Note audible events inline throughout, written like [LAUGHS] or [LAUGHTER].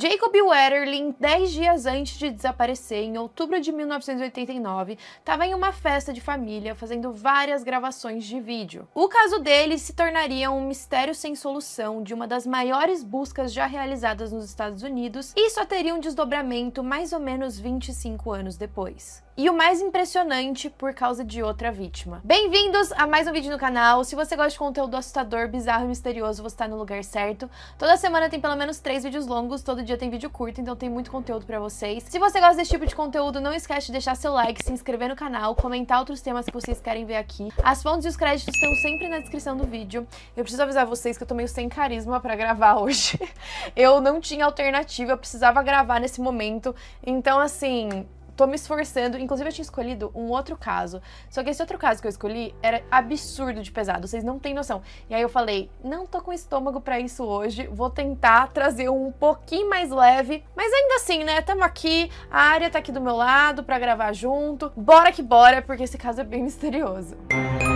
Jacob Wetterling, dez dias antes de desaparecer, em outubro de 1989, estava em uma festa de família fazendo várias gravações de vídeo. O caso dele se tornaria um mistério sem solução de uma das maiores buscas já realizadas nos Estados Unidos e só teria um desdobramento mais ou menos 25 anos depois e o mais impressionante por causa de outra vítima. Bem-vindos a mais um vídeo no canal. Se você gosta de conteúdo assustador, bizarro e misterioso, você tá no lugar certo. Toda semana tem pelo menos três vídeos longos, todo dia tem vídeo curto, então tem muito conteúdo para vocês. Se você gosta desse tipo de conteúdo, não esquece de deixar seu like, se inscrever no canal, comentar outros temas que vocês querem ver aqui. As fontes e os créditos estão sempre na descrição do vídeo. Eu preciso avisar vocês que eu tô meio sem carisma para gravar [LAUGHS] hoje. eu não tinha alternativa, eu precisava gravar nesse momento. Então, assim, tô me esforçando. Inclusive, eu tinha escolhido um outro caso. Só que esse outro caso que eu escolhi era absurdo de pesado, vocês não têm noção. E aí eu falei, não tô com estômago para isso hoje, vou tentar trazer um pouquinho mais leve. Mas ainda assim, né? Tamo aqui, a área tá aqui do meu lado para gravar junto. Bora que bora, porque esse caso é bem misterioso. Música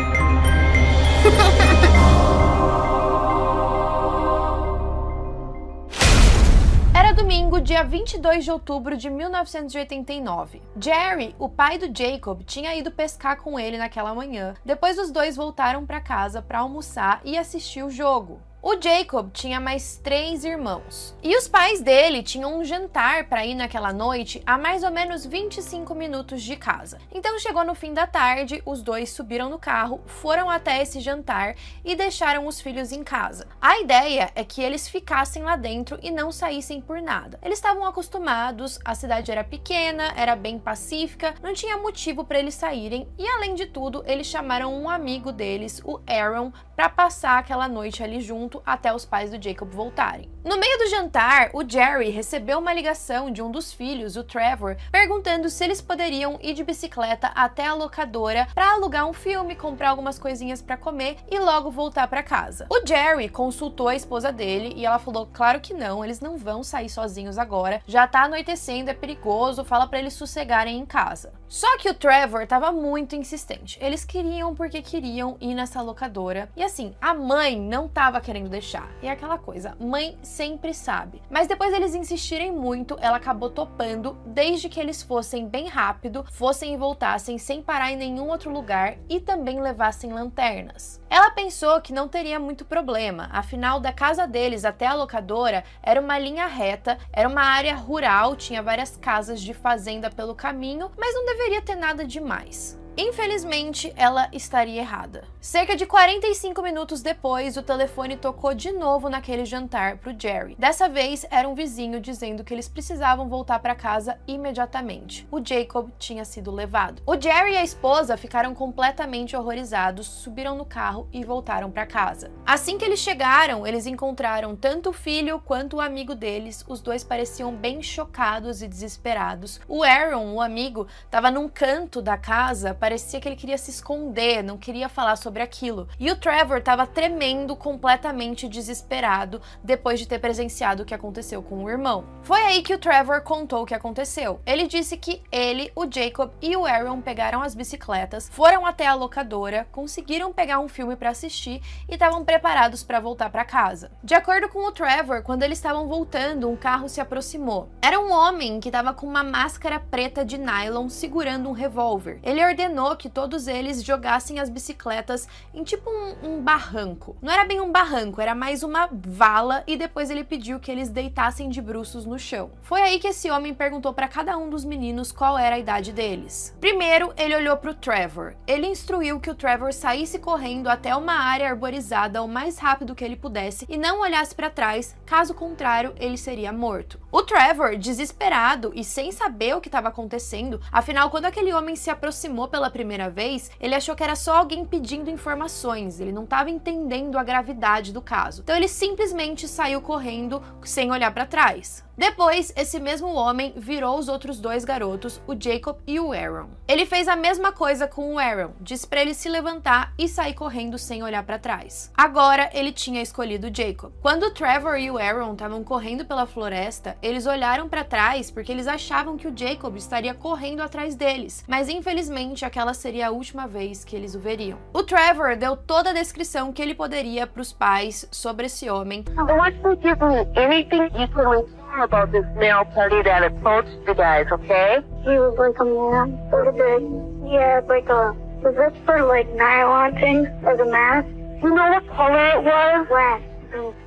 22 de outubro de 1989. Jerry, o pai do Jacob, tinha ido pescar com ele naquela manhã. Depois os dois voltaram para casa para almoçar e assistir o jogo. O Jacob tinha mais três irmãos. E os pais dele tinham um jantar para ir naquela noite a mais ou menos 25 minutos de casa. Então chegou no fim da tarde, os dois subiram no carro, foram até esse jantar e deixaram os filhos em casa. A ideia é que eles ficassem lá dentro e não saíssem por nada. Eles estavam acostumados, a cidade era pequena, era bem pacífica, não tinha motivo para eles saírem e além de tudo, eles chamaram um amigo deles, o Aaron, para passar aquela noite ali junto até os pais do Jacob voltarem. No meio do jantar, o Jerry recebeu uma ligação de um dos filhos, o Trevor, perguntando se eles poderiam ir de bicicleta até a locadora para alugar um filme, comprar algumas coisinhas para comer e logo voltar para casa. O Jerry consultou a esposa dele e ela falou: "Claro que não, eles não vão sair sozinhos agora. Já tá anoitecendo, é perigoso, fala para eles sossegarem em casa". Só que o Trevor estava muito insistente. Eles queriam porque queriam ir nessa locadora. E assim, a mãe não estava querendo querendo deixar. E é aquela coisa, mãe sempre sabe. Mas depois deles insistirem muito, ela acabou topando, desde que eles fossem bem rápido, fossem e voltassem sem parar em nenhum outro lugar e também levassem lanternas. Ela pensou que não teria muito problema, afinal, da casa deles até a locadora era uma linha reta, era uma área rural, tinha várias casas de fazenda pelo caminho, mas não deveria ter nada demais. Infelizmente, ela estaria errada. Cerca de 45 minutos depois, o telefone tocou de novo naquele jantar para o Jerry. Dessa vez, era um vizinho dizendo que eles precisavam voltar para casa imediatamente. O Jacob tinha sido levado. O Jerry e a esposa ficaram completamente horrorizados, subiram no carro e voltaram para casa. Assim que eles chegaram, eles encontraram tanto o filho quanto o amigo deles. Os dois pareciam bem chocados e desesperados. O Aaron, o amigo, estava num canto da casa parecia que ele queria se esconder, não queria falar sobre aquilo. E o Trevor estava tremendo, completamente desesperado depois de ter presenciado o que aconteceu com o irmão. Foi aí que o Trevor contou o que aconteceu. Ele disse que ele, o Jacob e o Aaron pegaram as bicicletas, foram até a locadora, conseguiram pegar um filme para assistir e estavam preparados para voltar para casa. De acordo com o Trevor, quando eles estavam voltando, um carro se aproximou. Era um homem que estava com uma máscara preta de nylon segurando um revólver. Ele ordenou ordenou que todos eles jogassem as bicicletas em tipo um, um barranco. Não era bem um barranco, era mais uma vala e depois ele pediu que eles deitassem de bruços no chão. Foi aí que esse homem perguntou para cada um dos meninos qual era a idade deles. Primeiro, ele olhou para o Trevor. Ele instruiu que o Trevor saísse correndo até uma área arborizada o mais rápido que ele pudesse e não olhasse para trás, caso contrário, ele seria morto. O Trevor, desesperado e sem saber o que estava acontecendo, afinal quando aquele homem se aproximou pela pela primeira vez, ele achou que era só alguém pedindo informações, ele não estava entendendo a gravidade do caso. Então ele simplesmente saiu correndo sem olhar para trás. Depois, esse mesmo homem virou os outros dois garotos, o Jacob e o Aaron. Ele fez a mesma coisa com o Aaron, disse para ele se levantar e sair correndo sem olhar para trás. Agora, ele tinha escolhido o Jacob. Quando o Trevor e o Aaron estavam correndo pela floresta, eles olharam para trás porque eles achavam que o Jacob estaria correndo atrás deles, mas infelizmente a aquela seria a última vez que eles o veriam. O Trevor deu toda a descrição que ele poderia para os pais sobre esse homem. about this male party that approached guys, okay? He was like a man, like a, was this for like nylon thing, mask? You know what color it was? Black.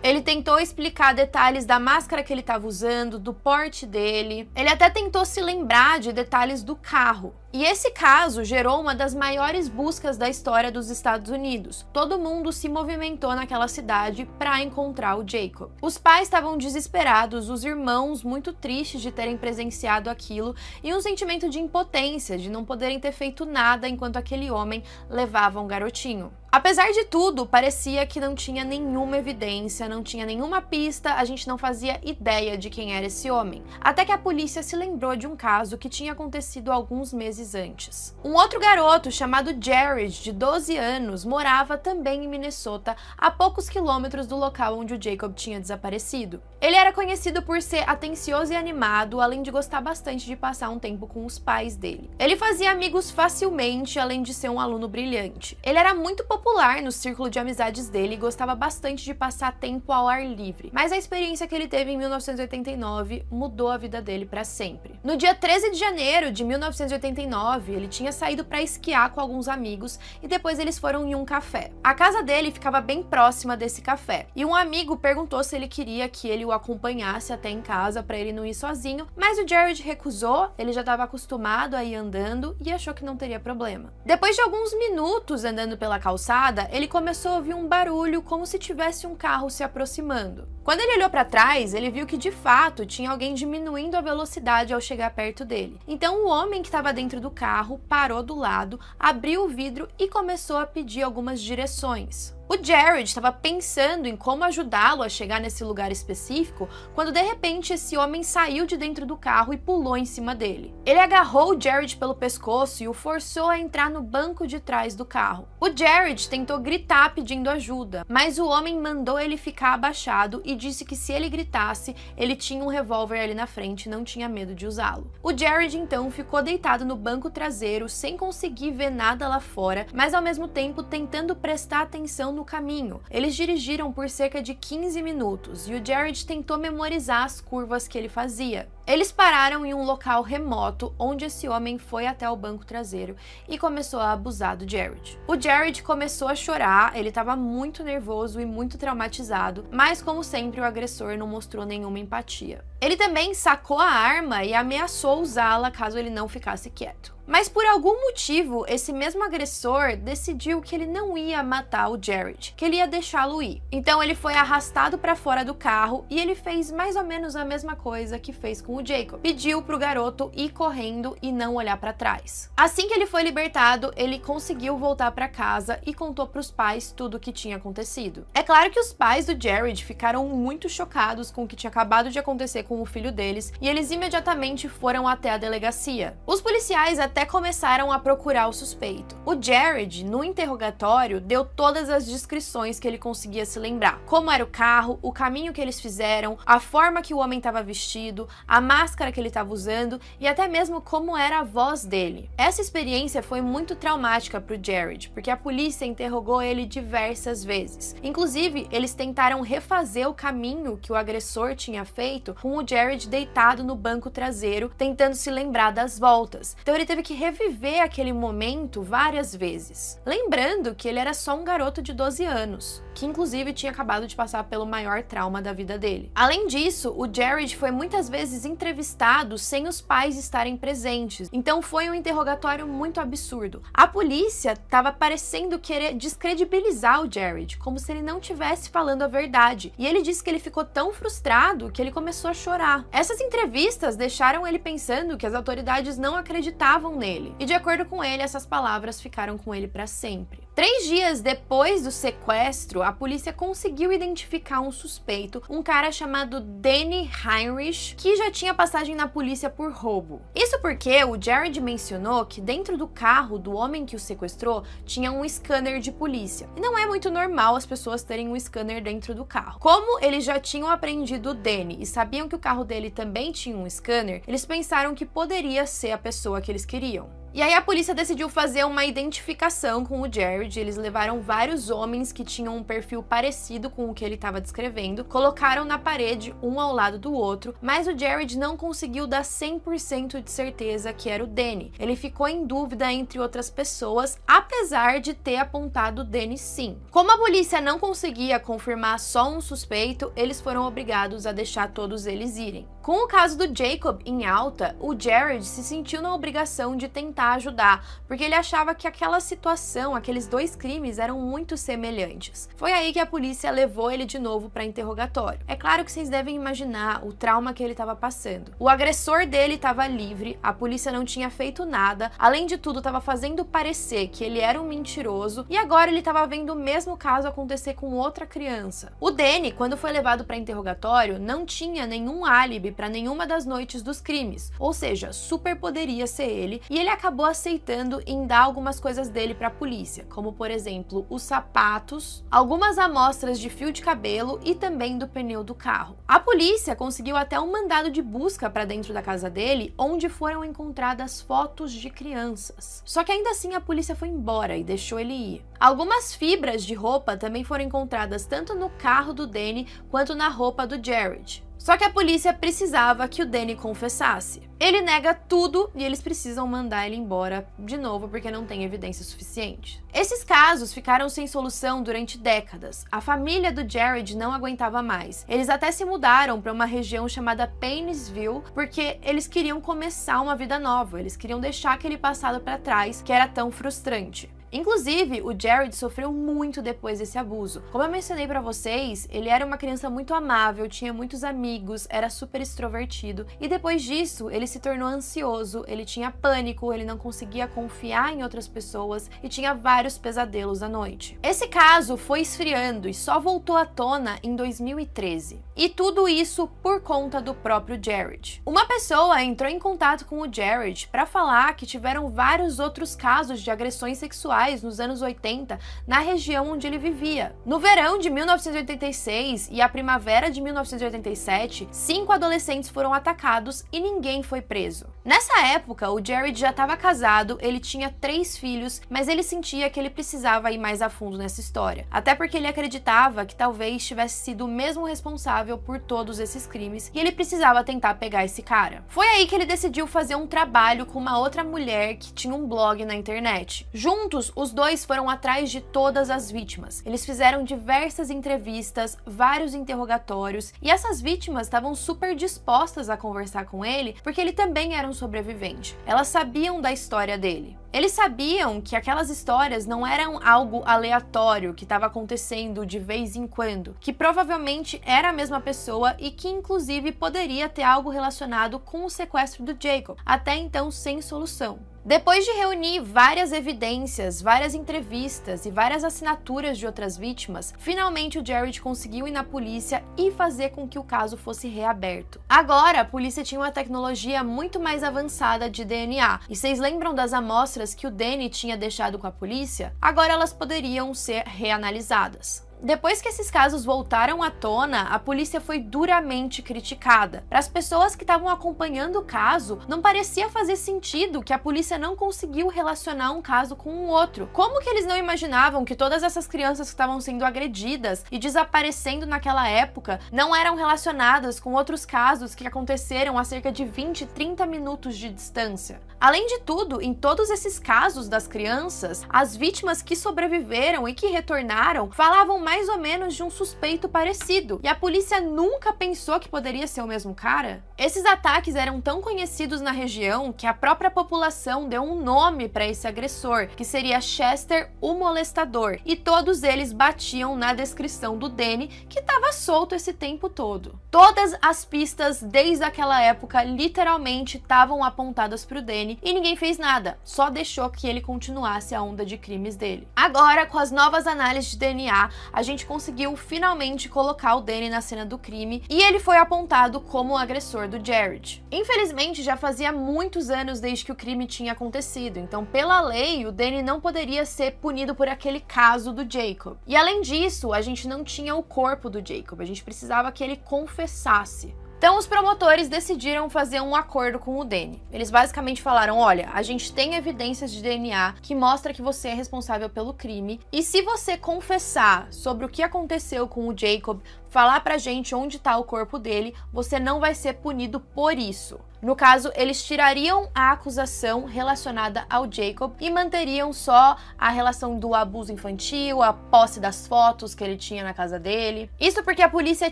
Ele tentou explicar detalhes da máscara que ele estava usando, do porte dele. Ele até tentou se lembrar de detalhes do carro, e esse caso gerou uma das maiores buscas da história dos Estados Unidos. Todo mundo se movimentou naquela cidade para encontrar o Jacob. Os pais estavam desesperados, os irmãos muito tristes de terem presenciado aquilo e um sentimento de impotência de não poderem ter feito nada enquanto aquele homem levava um garotinho. Apesar de tudo, parecia que não tinha nenhuma evidência, não tinha nenhuma pista, a gente não fazia ideia de quem era esse homem. Até que a polícia se lembrou de um caso que tinha acontecido alguns meses meses antes. Um outro garoto chamado Jared, de 12 anos, morava também em Minnesota, a poucos quilômetros do local onde o Jacob tinha desaparecido. Ele era conhecido por ser atencioso e animado, além de gostar bastante de passar um tempo com os pais dele. Ele fazia amigos facilmente, além de ser um aluno brilhante. Ele era muito popular no círculo de amizades dele e gostava bastante de passar tempo ao ar livre, mas a experiência que ele teve em 1989 mudou a vida dele para sempre. No dia 13 de janeiro de 1989, ele tinha saído para esquiar com alguns amigos e depois eles foram em um café. A casa dele ficava bem próxima desse café. E um amigo perguntou se ele queria que ele o acompanhasse até em casa para ele não ir sozinho, mas o Jared recusou, ele já estava acostumado a ir andando e achou que não teria problema. Depois de alguns minutos andando pela calçada, ele começou a ouvir um barulho como se tivesse um carro se aproximando. Quando ele olhou para trás, ele viu que de fato tinha alguém diminuindo a velocidade ao chegar perto dele. Então o homem que estava dentro dentro do carro, parou do lado, abriu o vidro e começou a pedir algumas direções. O Jared estava pensando em como ajudá-lo a chegar nesse lugar específico quando de repente esse homem saiu de dentro do carro e pulou em cima dele. Ele agarrou o Jared pelo pescoço e o forçou a entrar no banco de trás do carro. O Jared tentou gritar pedindo ajuda, mas o homem mandou ele ficar abaixado e disse que se ele gritasse, ele tinha um revólver ali na frente e não tinha medo de usá-lo. O Jared então ficou deitado no banco traseiro sem conseguir ver nada lá fora, mas ao mesmo tempo tentando prestar atenção no caminho. Eles dirigiram por cerca de 15 minutos e o Jared tentou memorizar as curvas que ele fazia. Eles pararam em um local remoto onde esse homem foi até o banco traseiro e começou a abusar do Jared. O Jared começou a chorar, ele estava muito nervoso e muito traumatizado, mas como sempre o agressor não mostrou nenhuma empatia. Ele também sacou a arma e ameaçou usá-la caso ele não ficasse quieto. Mas por algum motivo, esse mesmo agressor decidiu que ele não ia matar o Jared, que ele ia deixá-lo ir. Então ele foi arrastado para fora do carro e ele fez mais ou menos a mesma coisa que fez com o Jacob pediu pro garoto ir correndo e não olhar para trás. Assim que ele foi libertado, ele conseguiu voltar para casa e contou para os pais tudo o que tinha acontecido. É claro que os pais do Jared ficaram muito chocados com o que tinha acabado de acontecer com o filho deles e eles imediatamente foram até a delegacia. Os policiais até começaram a procurar o suspeito. O Jared, no interrogatório, deu todas as descrições que ele conseguia se lembrar: como era o carro, o caminho que eles fizeram, a forma que o homem estava vestido, a máscara que ele estava usando e até mesmo como era a voz dele. Essa experiência foi muito traumática para o Jared, porque a polícia interrogou ele diversas vezes. Inclusive, eles tentaram refazer o caminho que o agressor tinha feito com o Jared deitado no banco traseiro, tentando se lembrar das voltas. Então ele teve que reviver aquele momento várias vezes. Lembrando que ele era só um garoto de 12 anos, que inclusive tinha acabado de passar pelo maior trauma da vida dele. Além disso, o Jared foi muitas vezes entrevistado sem os pais estarem presentes. Então foi um interrogatório muito absurdo. A polícia estava parecendo querer descredibilizar o Jared, como se ele não estivesse falando a verdade. E ele disse que ele ficou tão frustrado que ele começou a chorar. Essas entrevistas deixaram ele pensando que as autoridades não acreditavam nele. E de acordo com ele, essas palavras ficaram com ele para sempre. Três dias depois do sequestro, a polícia conseguiu identificar um suspeito, um cara chamado Danny Heinrich, que já tinha passagem na polícia por roubo. Isso porque o Jared mencionou que dentro do carro do homem que o sequestrou tinha um scanner de polícia. E não é muito normal as pessoas terem um scanner dentro do carro. Como eles já tinham apreendido o Danny e sabiam que o carro dele também tinha um scanner, eles pensaram que poderia ser a pessoa que eles queriam. E aí a polícia decidiu fazer uma identificação com o Jared. Eles levaram vários homens que tinham um perfil parecido com o que ele estava descrevendo, colocaram na parede um ao lado do outro, mas o Jared não conseguiu dar 100% de certeza que era o Danny. Ele ficou em dúvida entre outras pessoas, apesar de ter apontado o Danny sim. Como a polícia não conseguia confirmar só um suspeito, eles foram obrigados a deixar todos eles irem. Com o caso do Jacob em alta, o Jared se sentiu na obrigação de tentar ajudar, porque ele achava que aquela situação, aqueles dois crimes eram muito semelhantes. Foi aí que a polícia levou ele de novo para interrogatório. É claro que vocês devem imaginar o trauma que ele estava passando. O agressor dele estava livre, a polícia não tinha feito nada, além de tudo, estava fazendo parecer que ele era um mentiroso e agora ele estava vendo o mesmo caso acontecer com outra criança. O Danny, quando foi levado para interrogatório, não tinha nenhum álibi para nenhuma das noites dos crimes, ou seja, super poderia ser ele, e ele acabou aceitando em dar algumas coisas dele para a polícia, como por exemplo os sapatos, algumas amostras de fio de cabelo e também do pneu do carro. A polícia conseguiu até um mandado de busca para dentro da casa dele, onde foram encontradas fotos de crianças. Só que ainda assim a polícia foi embora e deixou ele ir. Algumas fibras de roupa também foram encontradas tanto no carro do Danny quanto na roupa do Jared. Só que a polícia precisava que o Danny confessasse. Ele nega tudo e eles precisam mandar ele embora de novo porque não tem evidência suficiente. Esses casos ficaram sem solução durante décadas. A família do Jared não aguentava mais. Eles até se mudaram para uma região chamada Painesville porque eles queriam começar uma vida nova, eles queriam deixar aquele passado para trás que era tão frustrante. Inclusive, o Jared sofreu muito depois desse abuso. Como eu mencionei para vocês, ele era uma criança muito amável, tinha muitos amigos, era super extrovertido e depois disso ele se tornou ansioso, ele tinha pânico, ele não conseguia confiar em outras pessoas e tinha vários pesadelos à noite. Esse caso foi esfriando e só voltou à tona em 2013. E tudo isso por conta do próprio Jared. Uma pessoa entrou em contato com o Jared para falar que tiveram vários outros casos de agressões sexuais nos anos 80 na região onde ele vivia. No verão de 1986 e a primavera de 1987, cinco adolescentes foram atacados e ninguém foi preso. Nessa época, o Jared já estava casado, ele tinha três filhos, mas ele sentia que ele precisava ir mais a fundo nessa história. Até porque ele acreditava que talvez tivesse sido o mesmo responsável por todos esses crimes e ele precisava tentar pegar esse cara. Foi aí que ele decidiu fazer um trabalho com uma outra mulher que tinha um blog na internet. Juntos, os dois foram atrás de todas as vítimas. Eles fizeram diversas entrevistas, vários interrogatórios e essas vítimas estavam super dispostas a conversar com ele porque ele também era um sobrevivente. Elas sabiam da história dele. Eles sabiam que aquelas histórias não eram algo aleatório que estava acontecendo de vez em quando, que provavelmente era a mesma pessoa e que inclusive poderia ter algo relacionado com o sequestro do Jacob, até então sem solução. Depois de reunir várias evidências, várias entrevistas e várias assinaturas de outras vítimas, finalmente o Jared conseguiu ir na polícia e fazer com que o caso fosse reaberto. Agora, a polícia tinha uma tecnologia muito mais avançada de DNA, e vocês lembram das amostras que o Danny tinha deixado com a polícia? Agora elas poderiam ser reanalisadas. Depois que esses casos voltaram à tona, a polícia foi duramente criticada. Para as pessoas que estavam acompanhando o caso, não parecia fazer sentido que a polícia não conseguiu relacionar um caso com o outro. Como que eles não imaginavam que todas essas crianças que estavam sendo agredidas e desaparecendo naquela época não eram relacionadas com outros casos que aconteceram a cerca de 20, 30 minutos de distância? Além de tudo, em todos esses casos das crianças, as vítimas que sobreviveram e que retornaram falavam mais mais ou menos de um suspeito parecido, e a polícia nunca pensou que poderia ser o mesmo cara? Esses ataques eram tão conhecidos na região que a própria população deu um nome para esse agressor, que seria Chester o Molestador, e todos eles batiam na descrição do Danny, que estava solto esse tempo todo. Todas as pistas desde aquela época literalmente estavam apontadas para o Danny e ninguém fez nada, só deixou que ele continuasse a onda de crimes dele. Agora, com as novas análises de DNA, a gente conseguiu finalmente colocar o Danny na cena do crime e ele foi apontado como o agressor do Jared. Infelizmente, já fazia muitos anos desde que o crime tinha acontecido, então, pela lei, o Danny não poderia ser punido por aquele caso do Jacob. E além disso, a gente não tinha o corpo do Jacob, a gente precisava que ele confessasse. Então os promotores decidiram fazer um acordo com o Danny. Eles basicamente falaram: "Olha, a gente tem evidências de DNA que mostra que você é responsável pelo crime e se você confessar sobre o que aconteceu com o Jacob, falar pra gente onde tá o corpo dele, você não vai ser punido por isso. No caso, eles tirariam a acusação relacionada ao Jacob e manteriam só a relação do abuso infantil, a posse das fotos que ele tinha na casa dele. Isso porque a polícia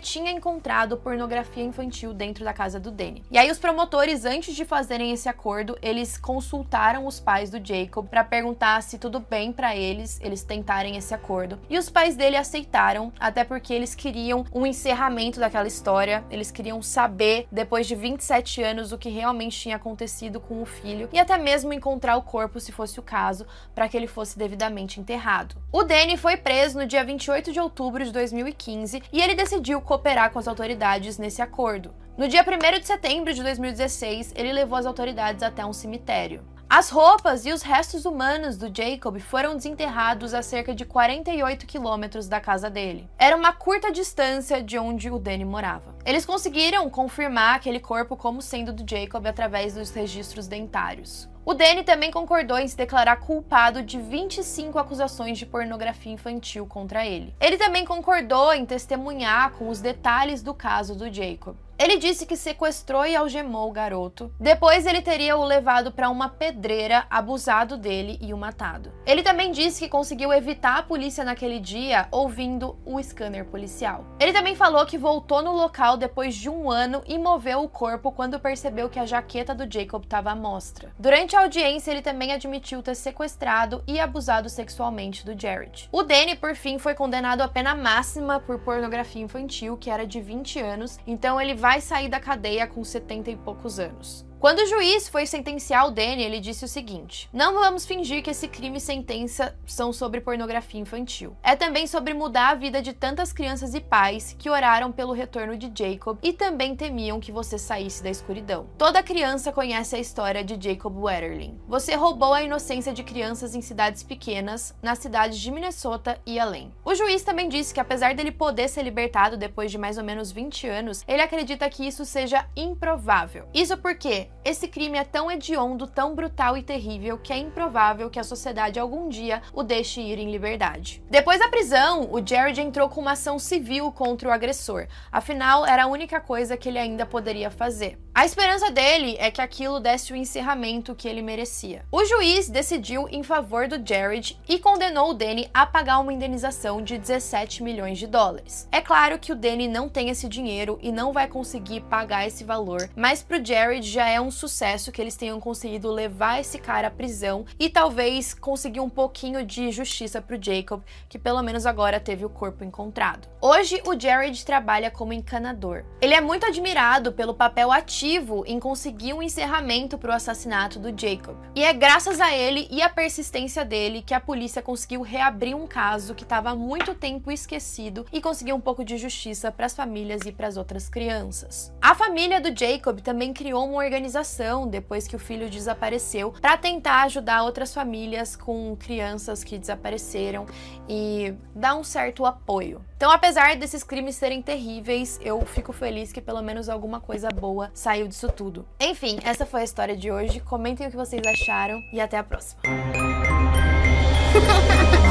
tinha encontrado pornografia infantil dentro da casa do Danny. E aí os promotores, antes de fazerem esse acordo, eles consultaram os pais do Jacob para perguntar se tudo bem para eles, eles tentarem esse acordo. E os pais dele aceitaram, até porque eles queriam um encerramento daquela história. Eles queriam saber, depois de 27 anos, o que realmente tinha acontecido com o filho e até mesmo encontrar o corpo, se fosse o caso, para que ele fosse devidamente enterrado. O Danny foi preso no dia 28 de outubro de 2015 e ele decidiu cooperar com as autoridades nesse acordo. No dia 1 de setembro de 2016, ele levou as autoridades até um cemitério. As roupas e os restos humanos do Jacob foram desenterrados a cerca de 48 quilômetros da casa dele. Era uma curta distância de onde o Danny morava. Eles conseguiram confirmar aquele corpo como sendo do Jacob através dos registros dentários. O Danny também concordou em se declarar culpado de 25 acusações de pornografia infantil contra ele. Ele também concordou em testemunhar com os detalhes do caso do Jacob. Ele disse que sequestrou e algemou o garoto. Depois ele teria o levado para uma pedreira, abusado dele e o matado. Ele também disse que conseguiu evitar a polícia naquele dia ouvindo o scanner policial. Ele também falou que voltou no local depois de um ano e moveu o corpo quando percebeu que a jaqueta do Jacob estava à mostra. Durante a audiência, ele também admitiu ter sequestrado e abusado sexualmente do Jared. O Danny, por fim, foi condenado à pena máxima por pornografia infantil, que era de 20 anos, então ele vai vai sair da cadeia com 70 e poucos anos. Quando o juiz foi sentenciar o Danny, ele disse o seguinte: Não vamos fingir que esse crime e sentença são sobre pornografia infantil. É também sobre mudar a vida de tantas crianças e pais que oraram pelo retorno de Jacob e também temiam que você saísse da escuridão. Toda criança conhece a história de Jacob Wetterling. Você roubou a inocência de crianças em cidades pequenas, nas cidades de Minnesota e além. O juiz também disse que, apesar dele poder ser libertado depois de mais ou menos 20 anos, ele acredita que isso seja improvável. Isso porque esse crime é tão hediondo, tão brutal e terrível que é improvável que a sociedade algum dia o deixe ir em liberdade. Depois da prisão, o Jared entrou com uma ação civil contra o agressor, afinal, era a única coisa que ele ainda poderia fazer. A esperança dele é que aquilo desse o encerramento que ele merecia. O juiz decidiu em favor do Jared e condenou o Danny a pagar uma indenização de 17 milhões de dólares. É claro que o Danny não tem esse dinheiro e não vai conseguir pagar esse valor, mas pro Jared já é é um sucesso que eles tenham conseguido levar esse cara à prisão e talvez conseguir um pouquinho de justiça pro Jacob, que pelo menos agora teve o corpo encontrado. Hoje, o Jared trabalha como encanador. Ele é muito admirado pelo papel ativo em conseguir um encerramento pro assassinato do Jacob. E é graças a ele e à persistência dele que a polícia conseguiu reabrir um caso que estava há muito tempo esquecido e conseguiu um pouco de justiça para as famílias e para as outras crianças. A família do Jacob também criou uma organização organização depois que o filho desapareceu para tentar ajudar outras famílias com crianças que desapareceram e dar um certo apoio. Então, apesar desses crimes serem terríveis, eu fico feliz que pelo menos alguma coisa boa saiu disso tudo. Enfim, essa foi a história de hoje. Comentem o que vocês acharam e até a próxima. [LAUGHS]